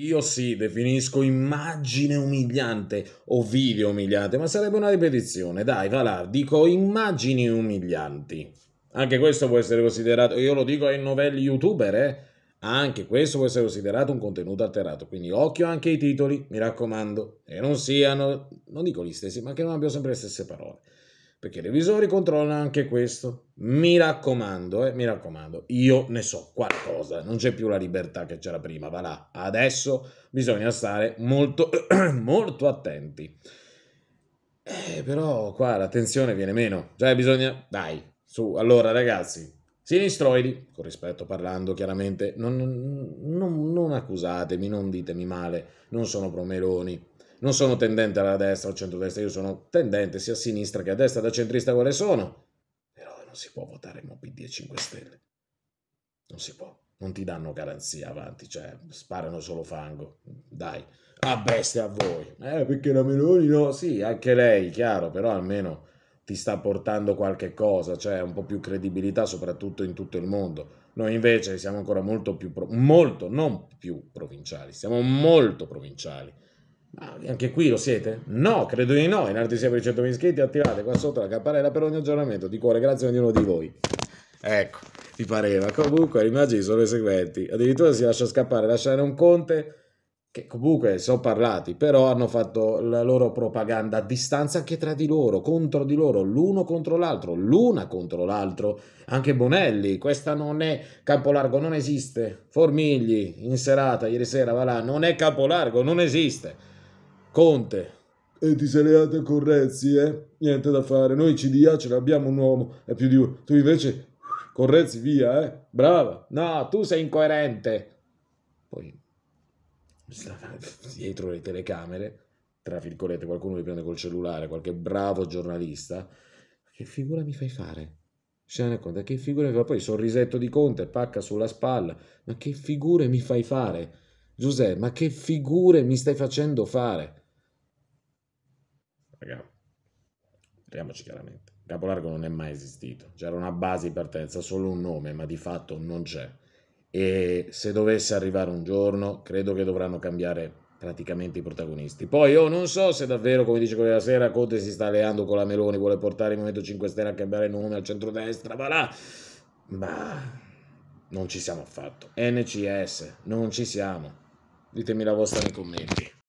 Io sì, definisco immagine umiliante o video umiliante, ma sarebbe una ripetizione. Dai, va là, dico immagini umilianti. Anche questo può essere considerato, io lo dico ai novelli youtuber, eh? Anche questo può essere considerato un contenuto alterato, quindi occhio anche ai titoli, mi raccomando, che non siano, non dico gli stessi, ma che non abbiano sempre le stesse parole perché i revisori controllano anche questo. Mi raccomando, eh, mi raccomando, io ne so qualcosa, non c'è più la libertà che c'era prima, va là. Adesso bisogna stare molto, molto attenti. Eh, però qua l'attenzione viene meno, cioè bisogna... Dai, su, allora ragazzi, sinistroidi, con rispetto parlando chiaramente, non, non, non accusatemi, non ditemi male, non sono promeloni, non sono tendente alla destra o al centrodestra, io sono tendente sia a sinistra che a destra, da centrista quale sono. Però non si può votare MOPD e 5 Stelle. Non si può. Non ti danno garanzia avanti, cioè sparano solo fango. Dai, a bestia a voi. Eh, perché la Meloni no? Sì, anche lei, chiaro, però almeno ti sta portando qualche cosa, cioè un po' più credibilità soprattutto in tutto il mondo. Noi invece siamo ancora molto più, molto, non più provinciali, siamo molto provinciali Ah, anche qui lo siete? No, credo di no. In altri sia iscritti, attivate qua sotto la campanella per ogni aggiornamento. Di cuore, grazie a ognuno di voi. Ecco, mi pareva. Comunque, le immagini sono le seguenti. Addirittura si lascia scappare, lasciare un conte che comunque sono parlati, però hanno fatto la loro propaganda a distanza anche tra di loro, contro di loro, l'uno contro l'altro, l'una contro l'altro. Anche Bonelli, questa non è Capolargo, non esiste. Formigli, in serata, ieri sera, va là, non è Capolargo, non esiste. Conte. E ti sei leato con Rezzi, eh? Niente da fare. Noi CDA ce l'abbiamo un uomo, è più di uno. Tu invece con Rezzi via, eh? Brava. No, tu sei incoerente. Poi dietro le telecamere, tra virgolette, qualcuno li prende col cellulare, qualche bravo giornalista. Che figura mi fai fare? Scena cioè, Conte, che figura mi Poi sorrisetto di Conte, pacca sulla spalla. Ma che figure mi fai fare? Giuseppe, ma che figure mi stai facendo fare? raga, parliamoci chiaramente. Capo largo non è mai esistito. C'era una base di partenza, solo un nome, ma di fatto non c'è. E se dovesse arrivare un giorno, credo che dovranno cambiare praticamente i protagonisti. Poi io oh, non so se davvero, come dice quella sera, Conte si sta alleando con la Meloni, vuole portare il Movimento 5 Stelle a cambiare nome al centrodestra, va là. Ma non ci siamo affatto. NCS, non ci siamo. Ditemi la vostra nei commenti.